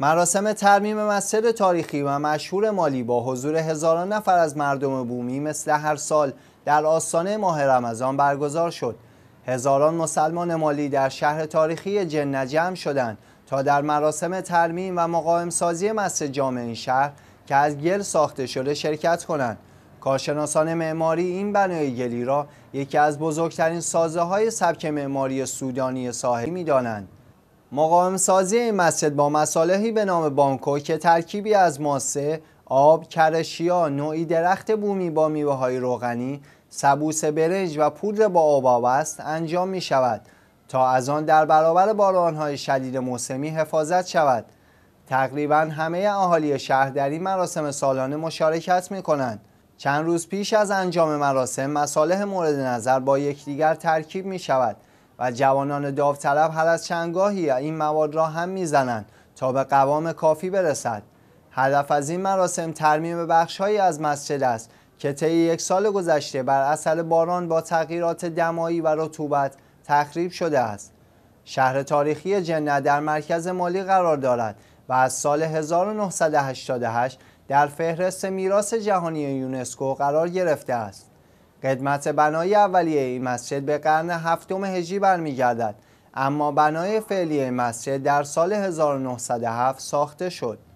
مراسم ترمیم مسجد تاریخی و مشهور مالی با حضور هزاران نفر از مردم بومی مثل هر سال در آستانه ماه رمضان برگزار شد. هزاران مسلمان مالی در شهر تاریخی جن جمع شدند تا در مراسم ترمیم و مقاوم سازی مسجد جامع این شهر که از گل ساخته شده شرکت کنند. کارشناسان معماری این بنای گلی را یکی از بزرگترین سازه های سبک معماری سودانی ساحلی می دانند. مقاوم سازی این مسجد با مصالحی به نام بانکو که ترکیبی از ماسه، آب، کرشیا، نوعی درخت بومی با میوه های روغنی، سبوس برنج و پودر با آباب است انجام می شود تا از آن در برابر بارانهای شدید موسمی حفاظت شود. تقریبا همه اهالی شهر در این مراسم سالانه مشارکت می کنند. چند روز پیش از انجام مراسم مصالح مورد نظر با یکدیگر ترکیب می شود و جوانان داوطلب هر از چندگاهی این مواد را هم میزنند تا به قوام کافی برسد هدف از این مراسم ترمیم بخشهایی از مسجد است که طی یک سال گذشته بر اثر باران با تغییرات دمایی و رطوبت تخریب شده است شهر تاریخی جنه در مرکز مالی قرار دارد و از سال 1988 در فهرست میراث جهانی یونسکو قرار گرفته است قدمت بنای اولیه این مسجد به قرن هفتم هجری برمیگردد اما بنای فعلی مسجد در سال 1907 ساخته شد